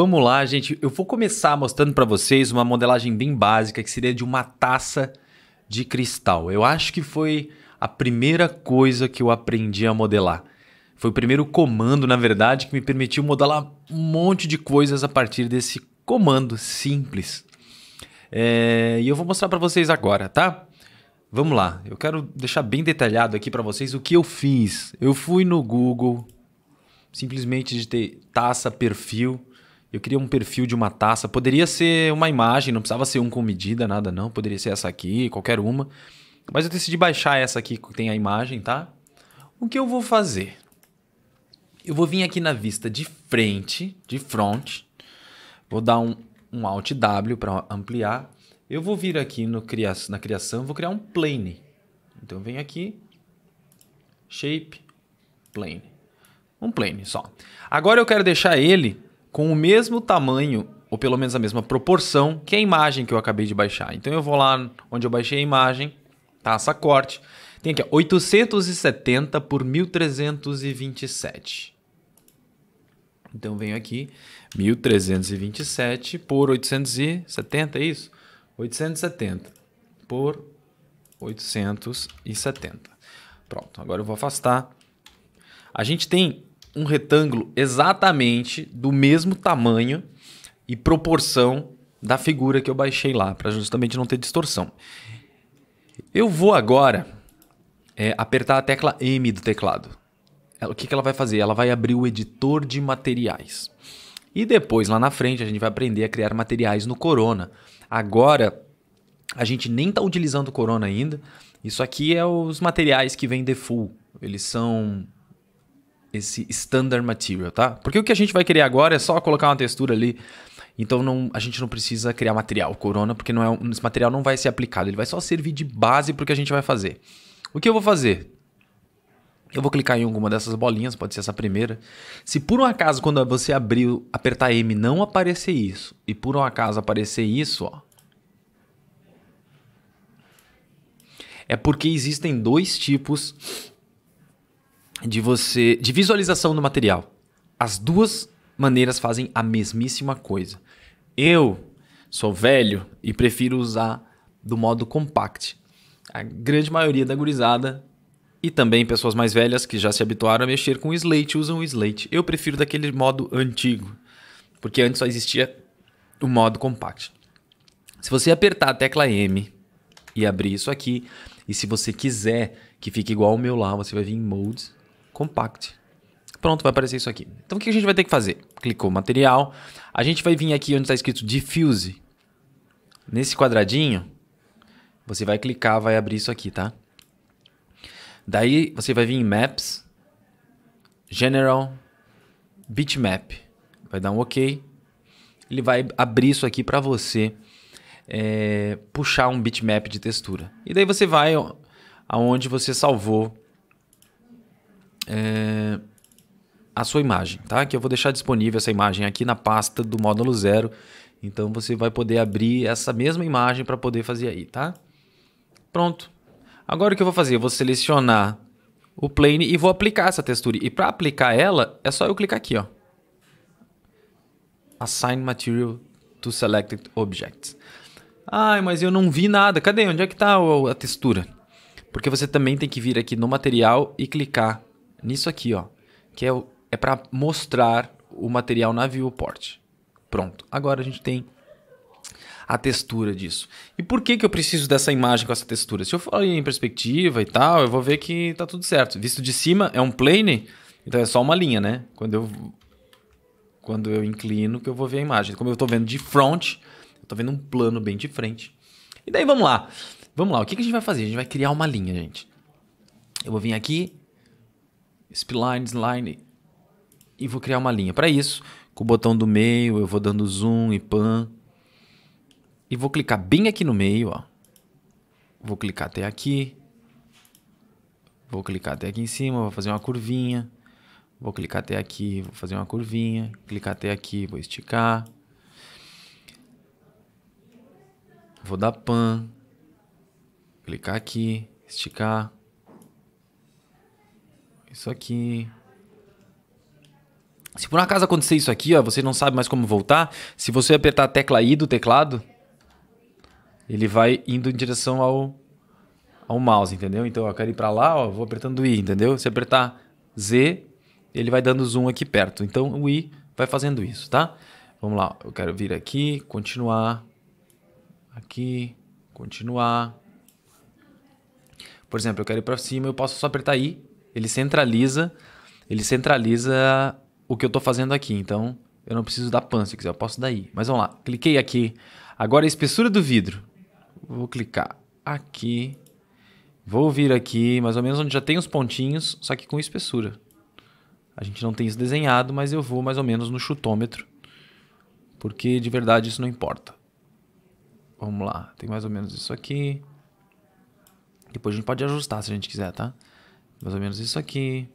Vamos lá, gente. Eu vou começar mostrando para vocês uma modelagem bem básica, que seria de uma taça de cristal. Eu acho que foi a primeira coisa que eu aprendi a modelar. Foi o primeiro comando, na verdade, que me permitiu modelar um monte de coisas a partir desse comando simples. É... E eu vou mostrar para vocês agora, tá? Vamos lá. Eu quero deixar bem detalhado aqui para vocês o que eu fiz. Eu fui no Google, simplesmente de ter taça perfil eu queria um perfil de uma taça. Poderia ser uma imagem, não precisava ser um com medida, nada não. Poderia ser essa aqui, qualquer uma. Mas eu decidi baixar essa aqui que tem a imagem, tá? O que eu vou fazer? Eu vou vir aqui na vista de frente, de front. Vou dar um, um Alt W para ampliar. Eu vou vir aqui no cria na criação, vou criar um plane. Então venho aqui, Shape, Plane. Um plane só. Agora eu quero deixar ele com o mesmo tamanho, ou pelo menos a mesma proporção, que a imagem que eu acabei de baixar. Então eu vou lá onde eu baixei a imagem, taça tá? corte. Tem aqui 870 por 1327. Então venho aqui, 1327 por 870, é isso? 870 por 870. Pronto, agora eu vou afastar. A gente tem um retângulo exatamente do mesmo tamanho e proporção da figura que eu baixei lá, para justamente não ter distorção. Eu vou agora é, apertar a tecla M do teclado. O que, que ela vai fazer? Ela vai abrir o editor de materiais. E depois, lá na frente, a gente vai aprender a criar materiais no Corona. Agora, a gente nem está utilizando o Corona ainda. Isso aqui é os materiais que vem default. Eles são esse standard material, tá? Porque o que a gente vai querer agora é só colocar uma textura ali. Então não, a gente não precisa criar material corona, porque não é um, esse material não vai ser aplicado, ele vai só servir de base para o que a gente vai fazer. O que eu vou fazer? Eu vou clicar em alguma dessas bolinhas, pode ser essa primeira. Se por um acaso, quando você abrir, apertar M, não aparecer isso, e por um acaso aparecer isso, ó, é porque existem dois tipos de você de visualização do material. As duas maneiras fazem a mesmíssima coisa. Eu sou velho e prefiro usar do modo compact. A grande maioria da gurizada e também pessoas mais velhas que já se habituaram a mexer com o Slate usam o Slate. Eu prefiro daquele modo antigo, porque antes só existia o modo compact. Se você apertar a tecla M e abrir isso aqui, e se você quiser que fique igual ao meu lá, você vai vir em Modes Compact. Pronto, vai aparecer isso aqui. Então o que a gente vai ter que fazer? Clicou material. A gente vai vir aqui onde está escrito Diffuse. Nesse quadradinho, você vai clicar, vai abrir isso aqui, tá? Daí você vai vir em Maps, General, Bitmap. Vai dar um OK. Ele vai abrir isso aqui para você é, puxar um bitmap de textura. E daí você vai aonde você salvou é, a sua imagem, tá? Que eu vou deixar disponível essa imagem aqui na pasta do módulo zero. Então você vai poder abrir essa mesma imagem para poder fazer aí, tá? Pronto. Agora o que eu vou fazer? Eu vou selecionar o plane e vou aplicar essa textura. E para aplicar ela, é só eu clicar aqui, ó. Assign Material to Selected Objects. Ai, mas eu não vi nada. Cadê? Onde é que está a textura? Porque você também tem que vir aqui no material e clicar nisso aqui, ó, que é, é para mostrar o material na viewport. Pronto. Agora a gente tem a textura disso. E por que, que eu preciso dessa imagem com essa textura? Se eu for em perspectiva e tal, eu vou ver que tá tudo certo. Visto de cima, é um plane, então é só uma linha, né? Quando eu, quando eu inclino, que eu vou ver a imagem. Como eu estou vendo de front, eu tô vendo um plano bem de frente. E daí vamos lá. Vamos lá, o que, que a gente vai fazer? A gente vai criar uma linha, gente. Eu vou vir aqui spline, line e vou criar uma linha. Para isso, com o botão do meio, eu vou dando zoom e pan. E vou clicar bem aqui no meio, ó. Vou clicar até aqui. Vou clicar até aqui em cima, vou fazer uma curvinha. Vou clicar até aqui, vou fazer uma curvinha. Clicar até aqui, vou esticar. Vou dar pan. Clicar aqui, esticar. Isso aqui. Se por um acaso acontecer isso aqui, ó, você não sabe mais como voltar, se você apertar a tecla I do teclado, ele vai indo em direção ao, ao mouse, entendeu? Então eu quero ir para lá, ó, vou apertando I, entendeu? Se apertar Z, ele vai dando zoom aqui perto. Então o I vai fazendo isso, tá? Vamos lá, eu quero vir aqui, continuar, aqui, continuar. Por exemplo, eu quero ir para cima, eu posso só apertar I ele centraliza, ele centraliza o que eu estou fazendo aqui. Então, eu não preciso dar pan, se quiser, eu posso daí. Mas vamos lá, cliquei aqui. Agora a espessura do vidro. Vou clicar aqui. Vou vir aqui, mais ou menos onde já tem os pontinhos, só que com espessura. A gente não tem isso desenhado, mas eu vou mais ou menos no chutômetro. Porque de verdade isso não importa. Vamos lá, tem mais ou menos isso aqui. Depois a gente pode ajustar se a gente quiser, tá? Mais ou menos isso aqui.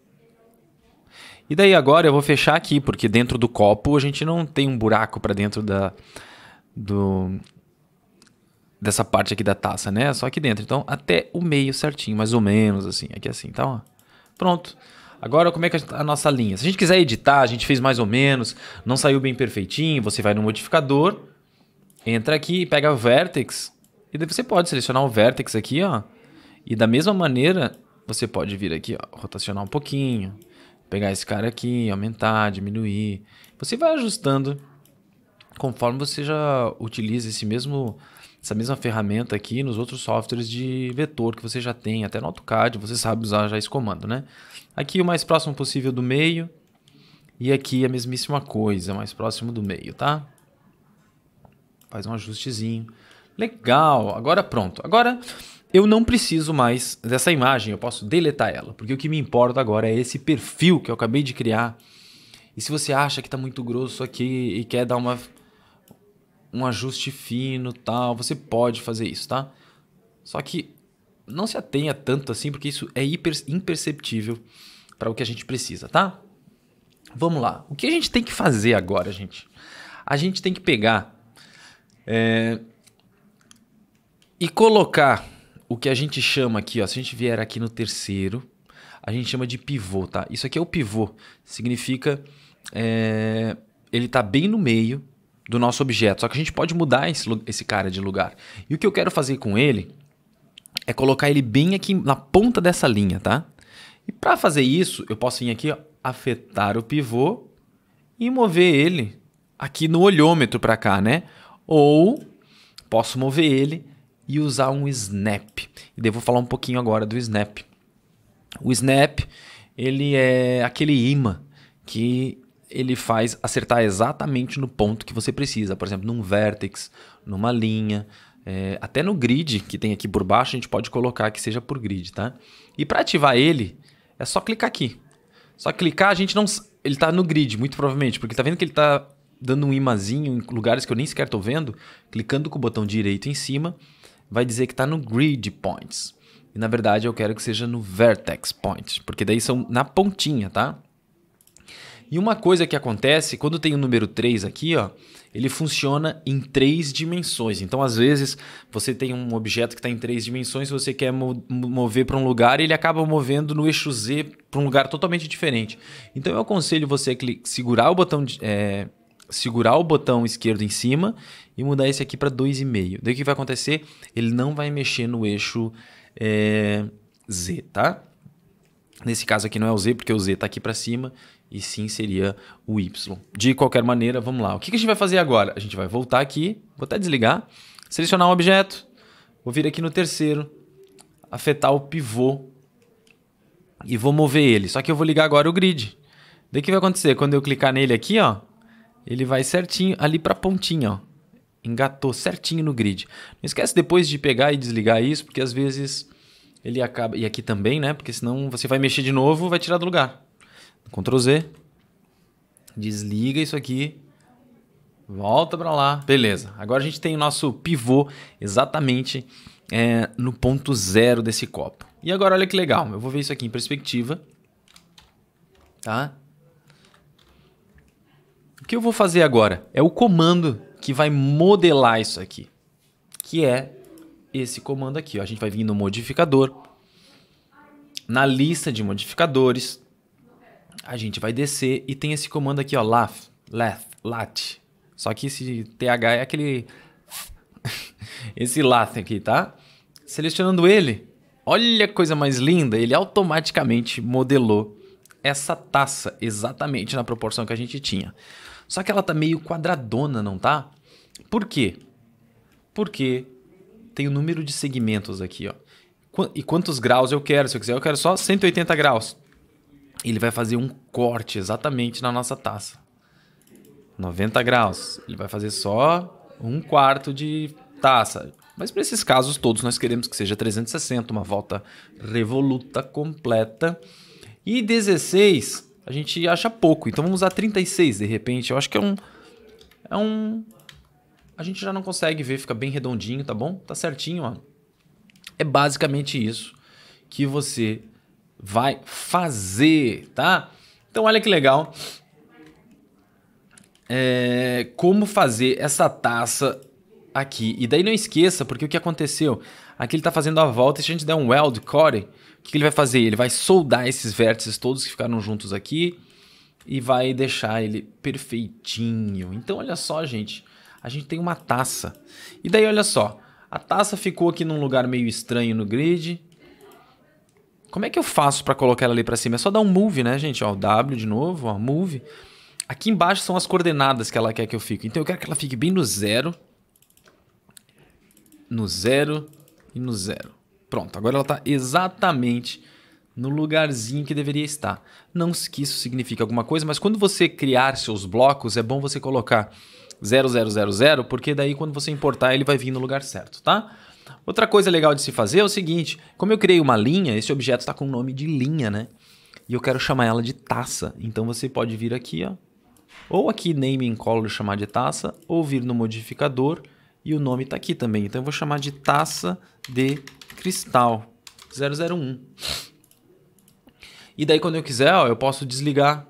E daí agora eu vou fechar aqui, porque dentro do copo a gente não tem um buraco para dentro da do dessa parte aqui da taça, né? É só aqui dentro. Então, até o meio certinho, mais ou menos assim, aqui assim, tá? Ó. Pronto. Agora, como é que tá, a nossa linha? Se a gente quiser editar, a gente fez mais ou menos, não saiu bem perfeitinho, você vai no modificador, entra aqui, pega o vertex, e daí você pode selecionar o vertex aqui, ó. E da mesma maneira, você pode vir aqui, ó, rotacionar um pouquinho, pegar esse cara aqui, aumentar, diminuir. Você vai ajustando conforme você já utiliza esse mesmo essa mesma ferramenta aqui nos outros softwares de vetor que você já tem, até no AutoCAD, você sabe usar já esse comando, né? Aqui o mais próximo possível do meio e aqui a mesmíssima coisa, mais próximo do meio, tá? Faz um ajustezinho. Legal, agora pronto. Agora eu não preciso mais dessa imagem, eu posso deletar ela, porque o que me importa agora é esse perfil que eu acabei de criar. E se você acha que está muito grosso aqui e quer dar uma um ajuste fino, tal, você pode fazer isso, tá? Só que não se atenha tanto assim, porque isso é hiper, imperceptível para o que a gente precisa, tá? Vamos lá. O que a gente tem que fazer agora, gente? A gente tem que pegar é, e colocar o que a gente chama aqui, ó, se a gente vier aqui no terceiro, a gente chama de pivô, tá? Isso aqui é o pivô, significa é, ele está bem no meio do nosso objeto, só que a gente pode mudar esse, esse cara de lugar. E o que eu quero fazer com ele é colocar ele bem aqui na ponta dessa linha, tá? E para fazer isso, eu posso vir aqui, ó, afetar o pivô e mover ele aqui no olhômetro para cá, né? Ou posso mover ele e usar um snap. E devo falar um pouquinho agora do snap. O snap, ele é aquele imã que ele faz acertar exatamente no ponto que você precisa. Por exemplo, num vertex numa linha, é, até no grid que tem aqui por baixo, a gente pode colocar que seja por grid, tá? E para ativar ele, é só clicar aqui. Só clicar, a gente não... Ele está no grid, muito provavelmente, porque tá vendo que ele está dando um imazinho em lugares que eu nem sequer estou vendo, clicando com o botão direito em cima vai dizer que está no grid points. E na verdade eu quero que seja no vertex points, porque daí são na pontinha, tá? E uma coisa que acontece, quando tem o número 3 aqui, ó, ele funciona em três dimensões. Então, às vezes, você tem um objeto que está em três dimensões, você quer mo mover para um lugar e ele acaba movendo no eixo Z para um lugar totalmente diferente. Então, eu aconselho você a segurar o botão de, é, segurar o botão esquerdo em cima e mudar esse aqui para 2,5. Daí o que vai acontecer? Ele não vai mexer no eixo é, Z, tá? Nesse caso aqui não é o Z, porque o Z está aqui para cima, e sim seria o Y. De qualquer maneira, vamos lá. O que a gente vai fazer agora? A gente vai voltar aqui, vou até desligar, selecionar um objeto, vou vir aqui no terceiro, afetar o pivô e vou mover ele. Só que eu vou ligar agora o grid. Daí o que vai acontecer? Quando eu clicar nele aqui, ó, ele vai certinho ali para a pontinha, ó. Engatou certinho no grid. Não esquece depois de pegar e desligar isso, porque às vezes ele acaba... E aqui também, né? Porque senão você vai mexer de novo, vai tirar do lugar. Ctrl Z. Desliga isso aqui. Volta para lá. Beleza. Agora a gente tem o nosso pivô exatamente é, no ponto zero desse copo. E agora olha que legal. Eu vou ver isso aqui em perspectiva. Tá? O que eu vou fazer agora é o comando que vai modelar isso aqui, que é esse comando aqui. Ó. A gente vai vir no modificador, na lista de modificadores, a gente vai descer e tem esse comando aqui, ó, laugh, laugh, lat. Só que esse th é aquele esse laugh aqui, tá? Selecionando ele, olha que coisa mais linda, ele automaticamente modelou essa taça exatamente na proporção que a gente tinha. Só que ela tá meio quadradona, não tá? Por quê? Porque tem o um número de segmentos aqui, ó. E quantos graus eu quero? Se eu quiser, eu quero só 180 graus. Ele vai fazer um corte exatamente na nossa taça. 90 graus. Ele vai fazer só um quarto de taça. Mas para esses casos todos nós queremos que seja 360, uma volta revoluta completa. E 16 a gente acha pouco. Então vamos usar 36 de repente. Eu acho que é um. É um. A gente já não consegue ver, fica bem redondinho, tá bom? Tá certinho, ó. É basicamente isso que você vai fazer, tá? Então olha que legal. É, como fazer essa taça aqui. E daí não esqueça, porque o que aconteceu? Aqui ele está fazendo a volta e se a gente der um weld core, o que ele vai fazer? Ele vai soldar esses vértices todos que ficaram juntos aqui e vai deixar ele perfeitinho. Então olha só, gente, a gente tem uma taça. E daí olha só, a taça ficou aqui num lugar meio estranho no grid. Como é que eu faço para colocar ela ali para cima? É só dar um move, né, gente? Ó, W de novo, ó, move. Aqui embaixo são as coordenadas que ela quer que eu fique. Então eu quero que ela fique bem no zero. No zero e no zero. Pronto, agora ela está exatamente no lugarzinho que deveria estar. Não que isso signifique alguma coisa, mas quando você criar seus blocos, é bom você colocar 0000, porque daí quando você importar ele vai vir no lugar certo, tá? Outra coisa legal de se fazer é o seguinte, como eu criei uma linha, esse objeto está com o nome de linha, né? E eu quero chamar ela de taça, então você pode vir aqui, ó, ou aqui name in color chamar de taça, ou vir no modificador e o nome está aqui também. Então eu vou chamar de taça de cristal 001. E daí quando eu quiser, ó, eu posso desligar.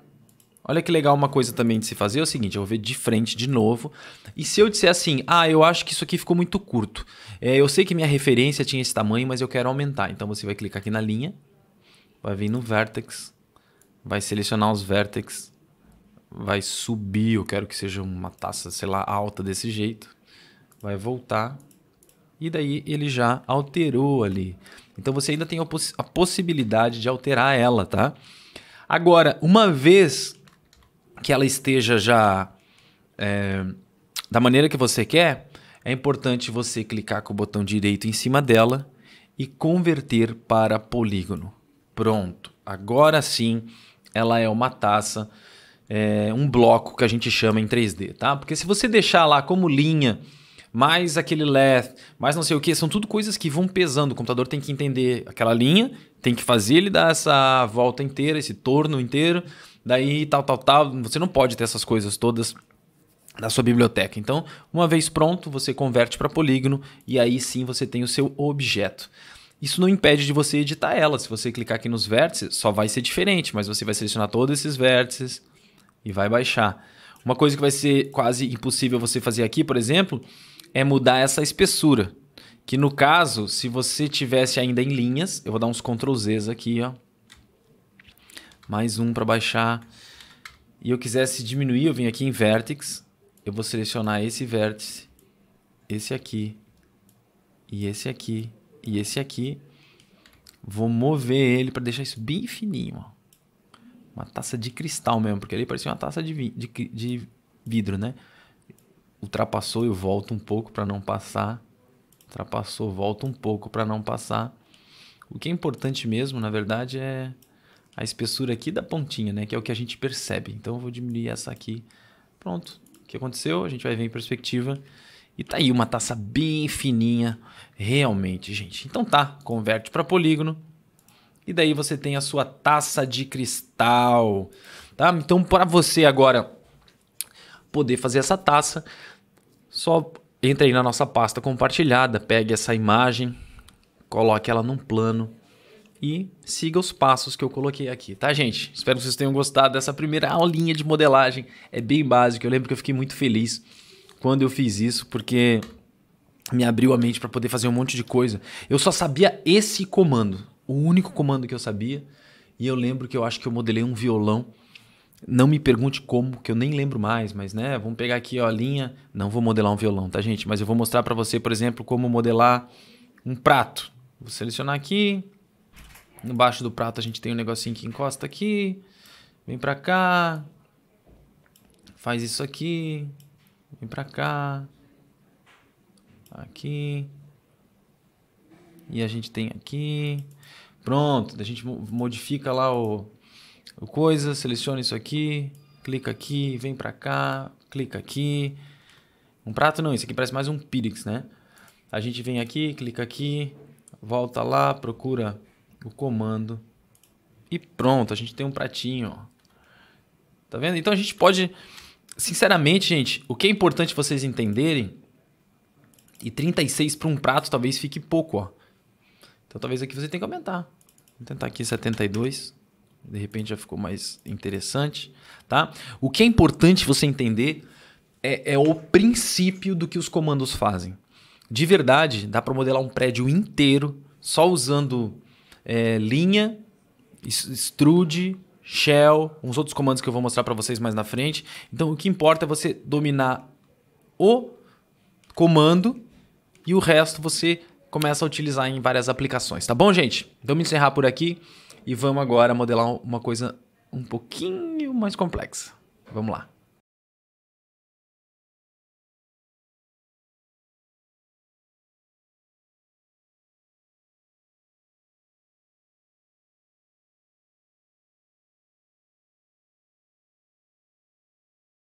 Olha que legal uma coisa também de se fazer é o seguinte, eu vou ver de frente de novo. E se eu disser assim, ah, eu acho que isso aqui ficou muito curto. É, eu sei que minha referência tinha esse tamanho, mas eu quero aumentar. Então você vai clicar aqui na linha, vai vir no vertex, vai selecionar os Vertex. vai subir, eu quero que seja uma taça, sei lá, alta desse jeito vai voltar e daí ele já alterou ali. Então você ainda tem a, poss a possibilidade de alterar ela, tá? Agora, uma vez que ela esteja já é, da maneira que você quer, é importante você clicar com o botão direito em cima dela e converter para polígono. Pronto. Agora sim, ela é uma taça, é, um bloco que a gente chama em 3D, tá? Porque se você deixar lá como linha mais aquele left, mais não sei o que, são tudo coisas que vão pesando. O computador tem que entender aquela linha, tem que fazer ele dar essa volta inteira, esse torno inteiro, daí tal, tal, tal. Você não pode ter essas coisas todas na sua biblioteca. Então, uma vez pronto, você converte para polígono e aí sim você tem o seu objeto. Isso não impede de você editar ela. Se você clicar aqui nos vértices, só vai ser diferente, mas você vai selecionar todos esses vértices e vai baixar. Uma coisa que vai ser quase impossível você fazer aqui, por exemplo, é mudar essa espessura. Que no caso, se você tivesse ainda em linhas, eu vou dar uns Ctrl Zs aqui, ó. Mais um para baixar. E eu quisesse diminuir, eu vim aqui em Vertex. Eu vou selecionar esse vértice, esse aqui, e esse aqui, e esse aqui. Vou mover ele para deixar isso bem fininho, ó. Uma taça de cristal mesmo, porque ali parecia uma taça de, vi de, de vidro, né? ultrapassou, eu volto um pouco para não passar, ultrapassou, volto um pouco para não passar. O que é importante mesmo, na verdade, é a espessura aqui da pontinha, né? Que é o que a gente percebe. Então eu vou diminuir essa aqui. Pronto. O que aconteceu? A gente vai ver em perspectiva. E tá aí uma taça bem fininha, realmente, gente. Então tá, converte para polígono. E daí você tem a sua taça de cristal, tá? Então para você agora poder fazer essa taça, só entre aí na nossa pasta compartilhada, pegue essa imagem, coloque ela num plano e siga os passos que eu coloquei aqui, tá, gente? Espero que vocês tenham gostado dessa primeira aulinha de modelagem. É bem básico, eu lembro que eu fiquei muito feliz quando eu fiz isso, porque me abriu a mente para poder fazer um monte de coisa. Eu só sabia esse comando, o único comando que eu sabia, e eu lembro que eu acho que eu modelei um violão não me pergunte como, que eu nem lembro mais, mas né, vamos pegar aqui ó, a linha. Não vou modelar um violão, tá, gente? Mas eu vou mostrar para você, por exemplo, como modelar um prato. Vou selecionar aqui. No baixo do prato a gente tem um negocinho que encosta aqui. Vem para cá. Faz isso aqui. Vem para cá. Aqui. E a gente tem aqui. Pronto, a gente modifica lá o coisa, seleciona isso aqui, clica aqui, vem para cá, clica aqui. Um prato não, isso aqui parece mais um Pirix, né? A gente vem aqui, clica aqui, volta lá, procura o comando e pronto, a gente tem um pratinho, ó. Tá vendo? Então a gente pode, sinceramente, gente, o que é importante vocês entenderem e 36 para um prato talvez fique pouco, ó. Então talvez aqui você tenha que aumentar. Vou tentar aqui 72. De repente já ficou mais interessante, tá? O que é importante você entender é, é o princípio do que os comandos fazem. De verdade, dá para modelar um prédio inteiro só usando é, linha, extrude, shell, uns outros comandos que eu vou mostrar para vocês mais na frente. Então o que importa é você dominar o comando e o resto você começa a utilizar em várias aplicações, tá bom, gente? Então, vamos encerrar por aqui e vamos agora modelar uma coisa um pouquinho mais complexa. Vamos lá.